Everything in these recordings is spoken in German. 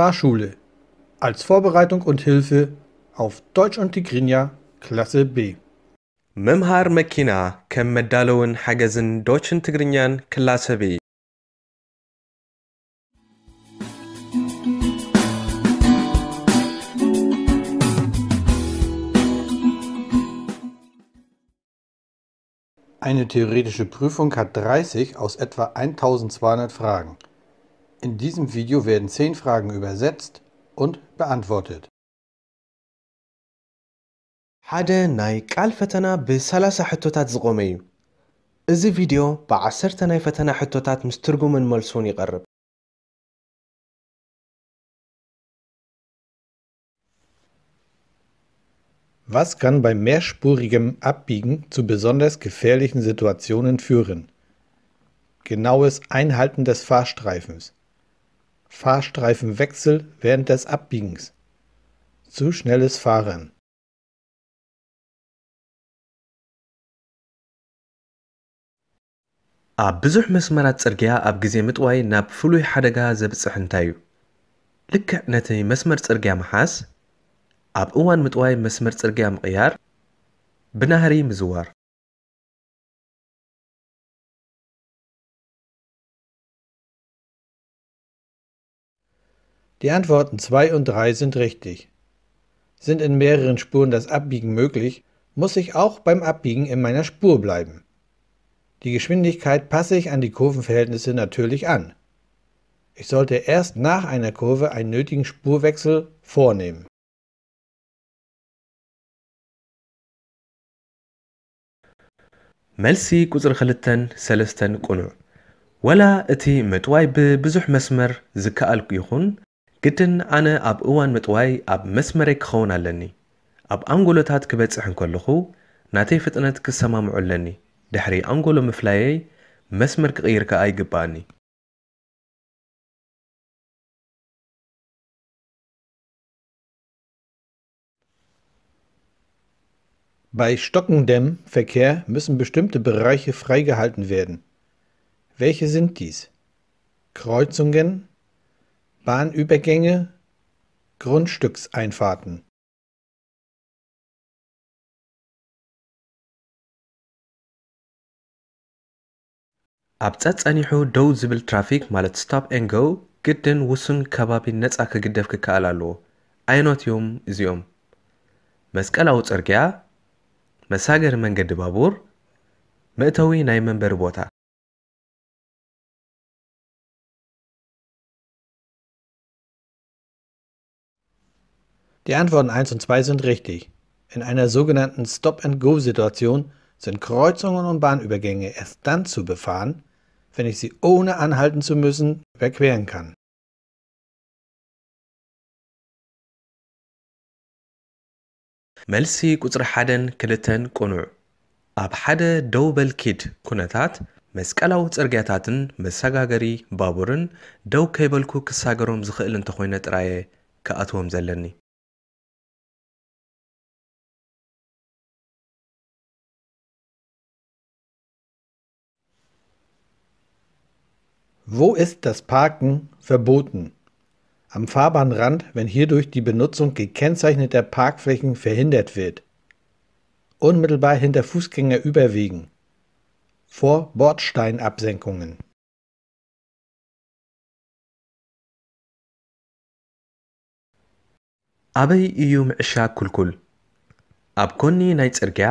Fahrschule als Vorbereitung und Hilfe auf Deutsch und Tigrinja Klasse B. ምምሃር መኪና ከም መዳለውን Deutsch und ትግርኛን Klasse B. Eine theoretische Prüfung hat 30 aus etwa 1200 Fragen. In diesem Video werden 10 Fragen übersetzt und beantwortet. ሓደ ናይ ቃል ፈተና ብ30 ሕቶታት ዝቖመ እዩ እዚ ቪድዮ ብ10 ናይ ፈተና ሕቶታት ምስ ትርጉምን መልሱን ይቐርብ Was kann bei mehrspurigem Abbiegen zu besonders gefährlichen Situationen führen? Genaues Einhalten des Fahrstreifens, Fahrstreifenwechsel während des Abbiegens. Zu schnelles Fahren. ኣብ ብዙሕ መስመራት ጽርግያ ኣብ ግዜ ምጥዋይ ናብ ፍሉይ ሓደጋ ዘብጽሕ እንታይ እዩ ልክዕ ነቲ መስመር ጽርግያ ምሓዝ ኣብ እዋን ምጥዋይ መስመር ጽርግያ ምቕያር ብናህሪ ምዝዋር Die Antworten 2 und 3 sind richtig. Sind in mehreren Spuren das Abbiegen möglich, muss ich auch beim Abbiegen in meiner Spur bleiben. Die Geschwindigkeit passe ich an die Kurvenverhältnisse natürlich an. Ich sollte erst nach einer Kurve einen nötigen Spurwechsel vornehmen. መልሲ ቁፅሪ 2 ሰለስተን ቁኑዕ ወላ እቲ ምጥዋይ ብብዙሕ መስመር ዝከኣል ይኹን ግድን ኣነ ኣብ እዋን ምጥዋይ ኣብ መስመረይ ክኸውን ኣለኒ ኣብ ኣንጎሎታት ክበጽሕ እንከለኹ ናተይ ፍጥነት ክሰማምዑ ኣለኒ ድሕሪ ኣንጎሎ ምፍላየይ መስመር ክቕይር ከኣ ይግባአኒ Bei stockendem Verkehr müssen bestimmte Bereiche freigehalten werden. Welche sind dies? Kreuzungen, Bahnübergänge, Grundstückseinfahrten ኣብ ጸጸኒሑ ደው ዝብል ትራፊክ ማለት ስታፕ ኤን ጎው ግድን ውሱን ከባቢ ነፃ ክግደፍ ክከኣል ኣለዎ ኣይኖት እዮም እዚኦም መስቀላዊ ጽርግያ መሳገሪ መንገዲ ባቡር ምእተዊ ናይ መንበሪ ቦታ Die Antworten 1 und 2 sind richtig. In einer sogenannten Stop-and-Go-Situation sind Kreuzungen und Bahnübergänge erst dann zu befahren, wenn ich sie ohne anhalten zu müssen überqueren kann. መልሲ ቁፅሪ ሓደን ክልተን ቁኑዕ ኣብ ሓደ ደው በልኪድ ኩነታት መስቀላዊ ፅርግያታትን መሰጋገሪ ባቡርን ደው ከይበልኩ ክሳገሮም ዝኽእል እንተኾይነ ጥራየ ክኣትዎም ዘለኒ Wo ist das Parken verboten? Am Fahrbahnrand, wenn hierdurch die Benutzung gekennzeichneter Parkflächen verhindert wird. Unmittelbar hinter Fußgänger überwiegen. Vor Bordsteinabsenkungen. ኣበይ እዩ ምዕሻ ኩልኩል ኣብ ኮኒ ናይ ፅርግያ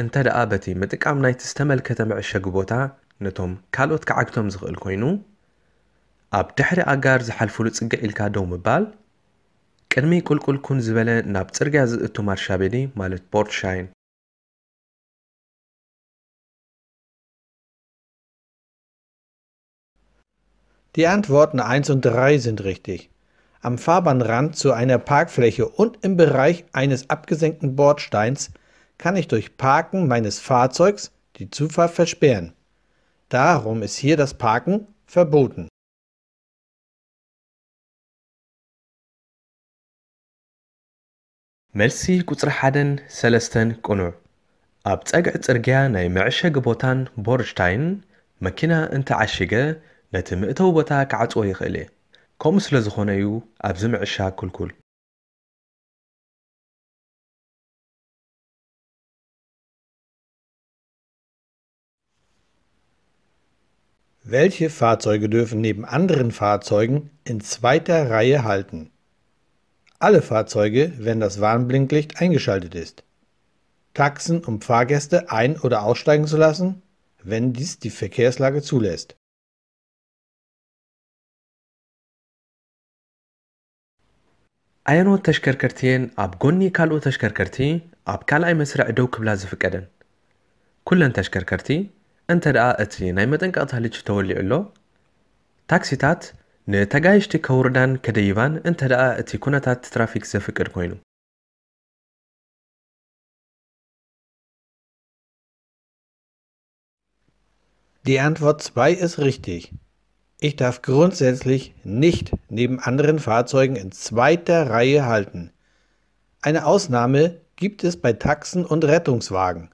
እንተ ደኣ በቲ ምጥቃም ናይቲ ዝተመልከተ መዕሸጊ ቦታ ነቶም ካልኦት ክዓግቶም ዝኽእል ኮይኑ ኣብ ድሕሪ ኣጋር ዝሓልፍሉ ፅንቅዕ ኢልካ ደው ምባል ቅድሚ ቁልቁልኩን ዝበለ ናብ ፅርግያ ዝእቱ ማርሻቤኒ ማለት ቦርድሻይን Die Antworten 1 und 3 sind richtig. Am Fahrbahnrand zu einer Parkfläche und im Bereich eines abgesenkten Bordsteins kann ich durch Parken meines Fahrzeugs die Zufahrt versperren. Darum ist hier das Parken verboten. መልሲ ቁፅሪ ሓደን ሰለስተን ቁኑዕ ኣብ ፀግዒ ፅርግያ ናይ መዕሸጊ ቦታን ቦርጅታይን መኪና እንተዓሽገ ነቲ ምእተዊ ቦታ ክዓፅዎ ይኽእል እየ ከምኡ ስለ ዝኾነ እዩ ኣብዚ ምዕሻግ ኩልኩል Welche Fahrzeuge dürfen neben anderen Fahrzeugen in zweiter Reihe halten? alle Fahrzeuge, wenn das Warnblinklicht eingeschaltet ist. Taxen, um Fahrgäste ein- oder aussteigen zu lassen, wenn dies die Verkehrslage zulässt. ኣይኖት ተሽከርከርቲየን ኣብ ጎኒ ካልኦት ተሽከርከርቲ ኣብ ካልኣይ መስርዕ ደው ክብላ ዝፍቀደን ኩለን ተሽከርከርቲ እንተ ደኣ እቲ ናይ መጠንቀቕታ ልጅ ተወሊዑ ኣሎ ታክሲታት ንተጋይሽቲ ከውርዳን ከደይባን እንተ ደኣ እቲ ኩነታት ትራፊክ ዘፍቅድ ኮይኑ Die Antwort 2 ist richtig. Ich darf grundsätzlich nicht neben anderen Fahrzeugen in zweiter Reihe halten. Eine Ausnahme gibt es bei Taxen und Rettungswagen.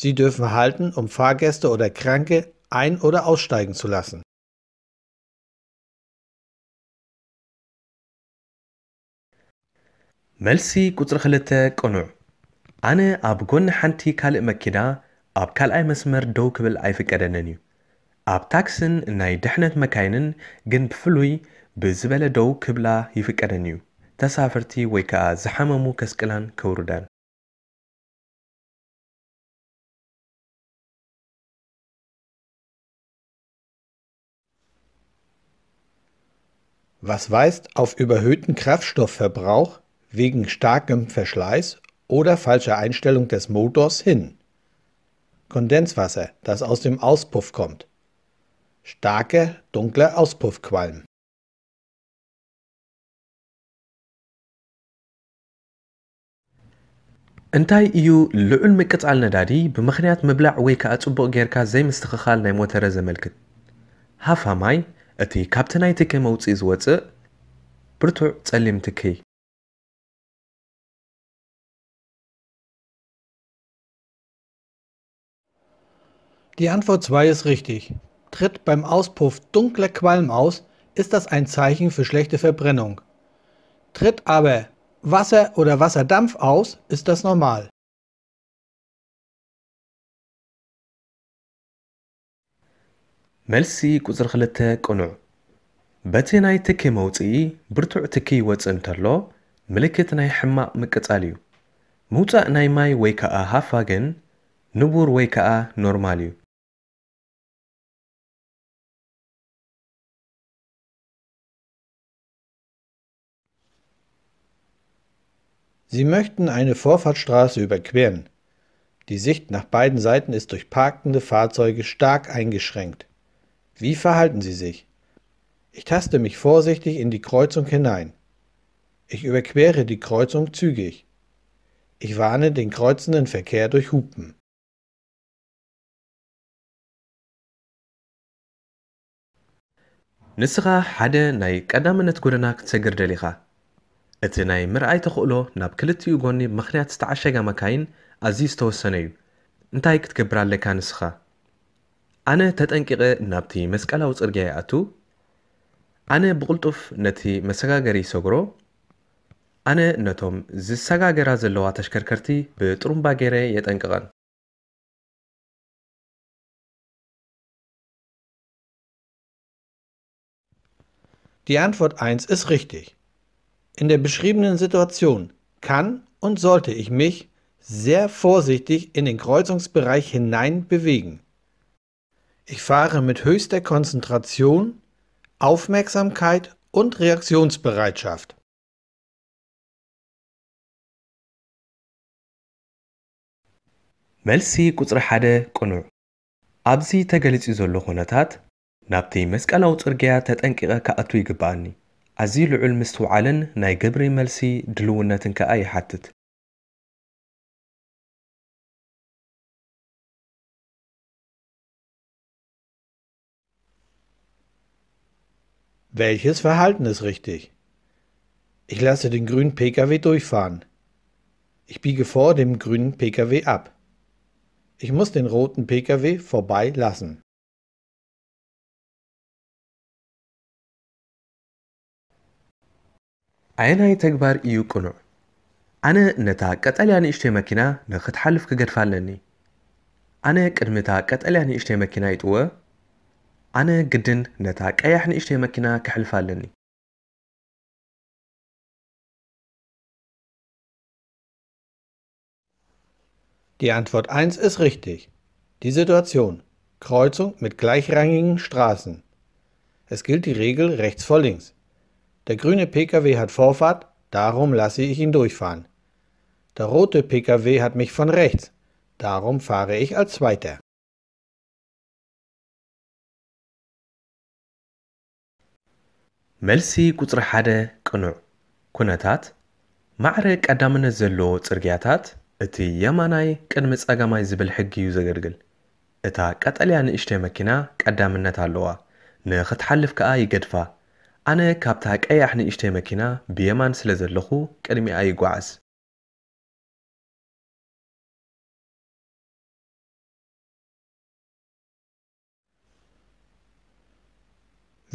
Sie dürfen halten, um Fahrgäste oder Kranke ein- oder aussteigen zu lassen. መልሲ ቁፅሪ 2 ቅኑዕ ኣነ ኣብ ጎኒ ሓንቲ ካልእ መኪና ኣብ ካልኣይ መስመር ደው ክብል ኣይፍቀደንን እዩ ኣብ ታክስን ናይ ድሕነት መካይንን ግን ብፍሉይ ብዝበለ ደው ክብላ ይፍቀደን እዩ ተሳፈርቲ ወይ ከዓ ዝሓመሙ ከስቅላን ከውርዳን Was weist auf überhöhten Kraftstoffverbrauch wegen starkem Verschleiß oder falscher Einstellung des Motors hin. Kondenswasser, das aus dem Auspuff kommt. Starker, dunkler Auspuffqualm. እንታይ እዩ ልዑል ምቅፃል ነዳዲ ብምኽንያት ምብላዕ ወይ ከዓ ፅቡቕ ጌርካ ዘይምስትኽኻል ናይ ሞተረ ዘመልክት ሃፋማይ እቲ ካብቲ ናይ ትኪ መውፅኢ ዝወፅእ ብርቱዕ ፀሊም ትኪ Die Antwort 2 ist richtig. Tritt beim Auspuff dunkler Qualm aus, ist das ein Zeichen für schlechte Verbrennung. Tritt aber Wasser oder Wasserdampf aus, ist das normal. መልሲ ቁፅሪ 2 ቁኑዕ በቲ ናይ ትኪ መውፅኢ ብርቱዕ ትኪ ይወፅእ እንተሎ ምልክት ናይ ሕማቕ ምቅፃል እዩ ምውፃእ ናይ ማይ ወይ ከዓ ሃፋ ግን ንቡር ወይ ከዓ ኖርማል እዩ Sie möchten eine Vorfahrtsstraße überqueren. Die Sicht nach beiden Seiten ist durch parkende Fahrzeuge stark eingeschränkt. Wie verhalten Sie sich? Ich taste mich vorsichtig in die Kreuzung hinein. Ich überquere die Kreuzung zügig. Ich warne den kreuzenden Verkehr durch Hupen. ንስኻ ሓደ ናይ ቀዳምነት ጎደና ክትሰግር ደሊኻ እቲ ናይ ምርኣይ ተኽእሎ ናብ ክልቲኡ ጎኒ ብምኽንያት ዝተዓሸጋ መካይን ኣዝዩ ዝተወሰነ እዩ እንታይ ክትገብር ኣለካ ንስኻ ኣነ ተጠንቂቐ ናብቲ መስቀላዊ ፅርግያ ይኣቱ ኣነ ብቕልጡፍ ነቲ መሰጋገሪ ሰግሮ ኣነ ነቶም ዝሰጋገራ ዘለዋ ተሽከርከርቲ ብጥሩምባ ገይረ የጠንቅቐን Die Antwort 1 ist richtig. In der beschriebenen Situation kann und sollte ich mich sehr vorsichtig in den Kreuzungsbereich hinein bewegen. Ich fahre mit höchster Konzentration, Aufmerksamkeit und Reaktionsbereitschaft. መልሲ ቁፅሪ ሓደ ቁኑዕ ኣብዚ ተገሊጹ ዘሎ ኩነታት ናብቲ መስቀላዊ ጽርግያ ተጠንቂቐ ክኣቱ ይግባአኒ ኣዝዩ ልዑል ምስትውዓልን ናይ ግብሪ መልሲ ድልውነትን ከኣ ይሓትት Welches Verhalten ist richtig? Ich lasse den grünen Pkw durchfahren. Ich biege vor dem grünen Pkw ab. Ich muss den roten Pkw vorbei lassen. ዓይናይ ተግባር እዩ ቅኑዕ ኣነ ነታ ቀጠልያ ንእሽተይ መኪና ንኽትሓልፍ ክገድፋ ኣለኒ ኣነ ቅድሚ እታ ቀጠልያ ንእሽተይ መኪና ይጥወ ኣነ ግድን ነታ ቀያሕ ንእሽተይ መኪና ክሕልፍ ኣለኒ Die Antwort 1 ist richtig. Die Situation. Kreuzung mit gleichrangigen Straßen. Es gilt die Regel rechts vor links. Der grüne Pkw hat Vorfahrt, darum lasse ich ihn durchfahren. Der rote Pkw hat mich von rechts, darum fahre ich als Zweiter. መልሲ ቁፅሪ ሓደ ቅኑዕ ኩነታት ማዕረ ቀዳምነት ዘለዎ ፅርግያታት እቲ የማናይ ቅድሚ ፀጋማይ ዝብል ሕጊ እዩ ዘገልግል እታ ቀጠልያ ንእሽተይ መኪና ቀዳምነት ኣለዋ ንኽትሓልፍ ከዓ ይገድፋ ኣነ ካብታ ቀያሕ ንእሽተይ መኪና ብየማን ስለ ዘለኹ ቅድሚኣ ይጓዓዝ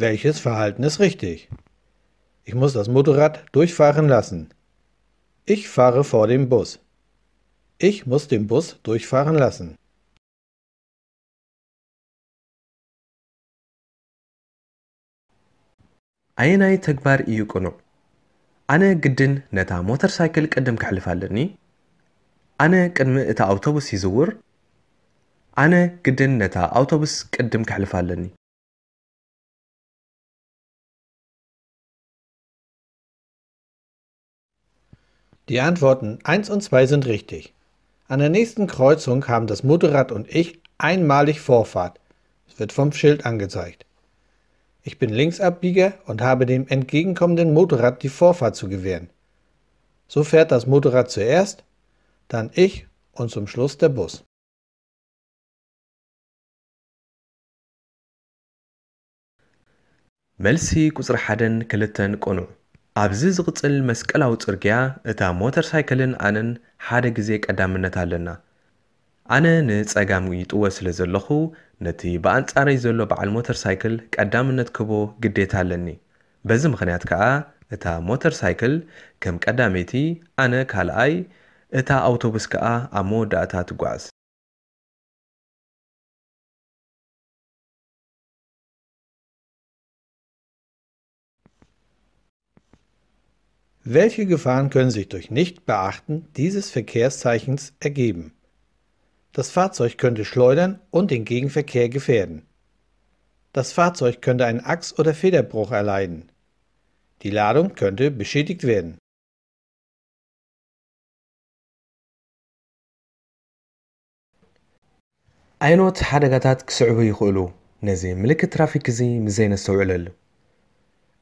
Welches Verhalten ist richtig? Ich muss das Motorrad durchfahren lassen. Ich fahre vor dem Bus. Ich muss den Bus durchfahren lassen. ኣየናይ ተግባር እዩ ቅኑዕ ኣነ ግድን ነታ ሞተር ሳይክል ቅድም ክሕልፍ ኣለኒ ኣነ ቅድሚ እታ ኣውቶቡስ ይዝውር ኣነ ግድን ነታ ኣውቶቡስ ቅድም ክሕልፍ ኣለኒ Die Antworten 1 und 2 sind richtig. An der nächsten Kreuzung haben das Motorrad und ich einmalig Vorfahrt. Es wird vom Schild angezeigt. Ich bin Linksabbieger und habe dem entgegenkommenden Motorrad die Vorfahrt zu gewähren. So fährt das Motorrad zuerst, dann ich und zum Schluss der Bus. መልሲ ቁፅሪ ሓደን ክልተን ቆኑ ኣብዚ ዝቕፅል መስቀላዊ ፅርግያ እታ ሞተር ሳይክልን ኣነን ሓደ ግዜ ቀዳምነት ኣለና ኣነ ንፀጋም ይጥወ ስለ ዘለኹ ነቲ ብኣንጻረይ ዘሎ በዓል ሞተር ሳይክል ቀዳምነት ክቦ ግዴታ ኣለኒ በዚ ምኽንያት ከዓ እታ ሞተር ሳይክል ከም ቀዳመይቲ ኣነ ካልኣይ እታ ኣውቶቡስ ከዓ ኣብ መወዳእታ ትጓዓዝ Welche Gefahren können sich durch Nichtbeachten dieses Verkehrszeichens ergeben? Das Fahrzeug könnte schleudern und den Gegenverkehr gefährden. Das Fahrzeug könnte einen Achs- oder Federbruch erleiden. Die Ladung könnte beschädigt werden. hat ኣይኖት ሓደጋታት ክስዕቡ ይኽእሉ ነዚ ምልክት ትራፊክ እዚ ምዘይነስተውዕለሉ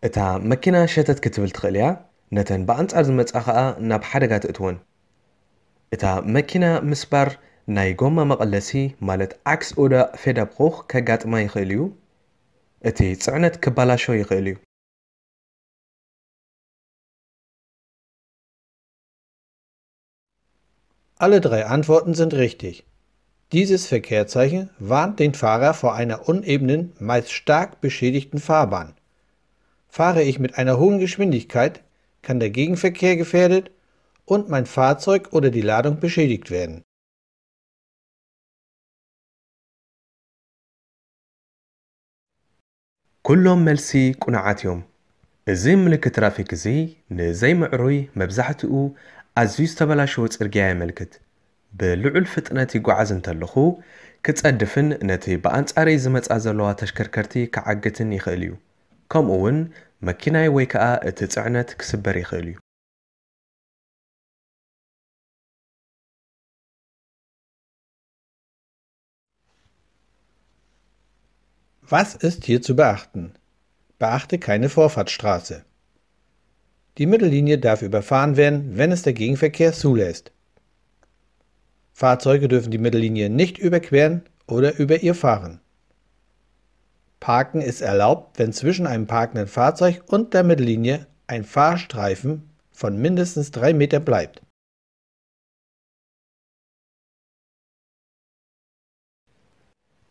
እታ መኪና ሸተት ክትብል ትኽእል እያ ነተን ብኣንጻር ዝመጻ ኸኣ ናብ ሓደጋ ትእትውን እታ መኪና ምስባር ናይ ጎማ መቐለሲ ማለት ዓክስ ኦዳ ፌዳብሮኽ ከጋጥማ ይኽእል እዩ እቲ ጽዕነት ክባላሾ ይኽእል እዩ Alle drei Antworten sind richtig. Dieses Verkehrszeichen warnt den Fahrer vor einer unebenen, meist stark beschädigten Fahrbahn. Fahre ich mit einer hohen Geschwindigkeit, kann der Gegenverkehr gefährdet und mein Fahrzeug oder die Ladung beschädigt werden. ኩሎም መልሲ ቁንዓት እዮም እዚ ምልክት ትራፊክ እዚ ንዘይምዕሩይ መብዛሕትኡ ኣዝዩ ዝተበላሸወ ጽርግያ የመልክት ብልዑል ፍጥነት ይጓዓዝ እንተለኹ ክጸድፍን ነቲ ብኣንጻረይ ዝመጻ ዘለዋ ተሽከርከርቲ ክዓግትን ይኽእል እዩ ከምኡ እውን መኪናይ ወይ ከዓ እቲ ጽዕነት ክስበር ይኽእል እዩ Was ist hier zu beachten? Beachte keine Vorfahrtsstraße. Die Mittellinie darf überfahren werden, wenn es der Gegenverkehr zulässt. Fahrzeuge dürfen die Mittellinie nicht überqueren oder über ihr fahren. Parken ist erlaubt, wenn zwischen einem parkenden Fahrzeug und der Mittellinie ein Fahrstreifen von mindestens 3 Meter bleibt.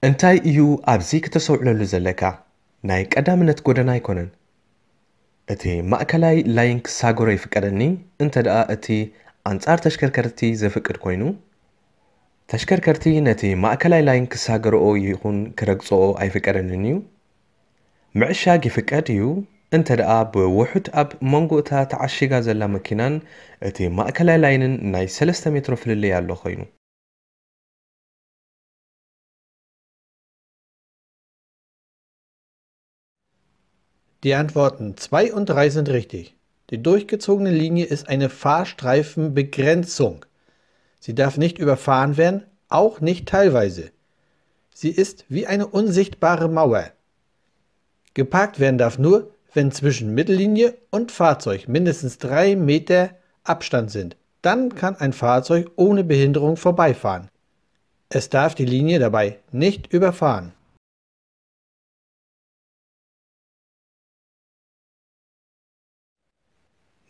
እንታይ እዩ ኣብዚ ክተሰውዕለሉ ዘለካ ናይ ቀዳምነት ጎደና ኣይኮነን እቲ ማእከላይ ላይን ክሳጎሮ ይፍቀደኒ እንተ ደኣ እቲ ኣንጻር ተሽከርከርቲ ዘፍቅድ ኮይኑ ተሽከርከርቲ ነቲ ማእከላይ ላይን ክሳገርኦ ይኹን ክረግፅኦ ኣይፍቀደንን እዩ ምዕሻግ ይፍቀድ እዩ እንተ ደኣ ብውሑድ ኣብ መንጎ እታ ተዓሽጋ ዘላ መኪናን እቲ ማእከላይ ላይንን ናይ 3 ሜትሮ ፍልልይ ኣሎ ኮይኑ Die Antworten 2 und 3 sind richtig. Die durchgezogene Linie ist eine Fahrstreifenbegrenzung. Sie darf nicht überfahren werden, auch nicht teilweise. Sie ist wie eine unsichtbare Mauer. Geparkt werden darf nur, wenn zwischen Mittellinie und Fahrzeug mindestens 3 Meter Abstand sind. Dann kann ein Fahrzeug ohne Behinderung vorbeifahren. Es darf die Linie dabei nicht überfahren.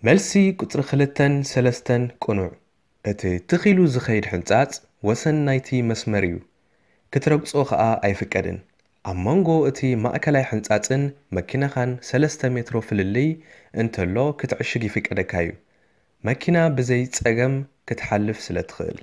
መልሲ ቁፅሪ 23 ን ቁኑዕ እቲ ትኺሉ ዝኸይድ ሕንጻጽ ወሰን ናይቲ መስመር እዩ ክትረግጾ ኸኣ ኣይፍቀድን ኣብ መንጎ እቲ ማእከላይ ሕንጻጽን መኪናኻን 3 ሜትሮ ፍልልይ እንተሎ ክትዕሽግ ይፍቀደካ እዩ መኪና ብዘይ ጸገም ክትሓልፍ ስለ ትኽእል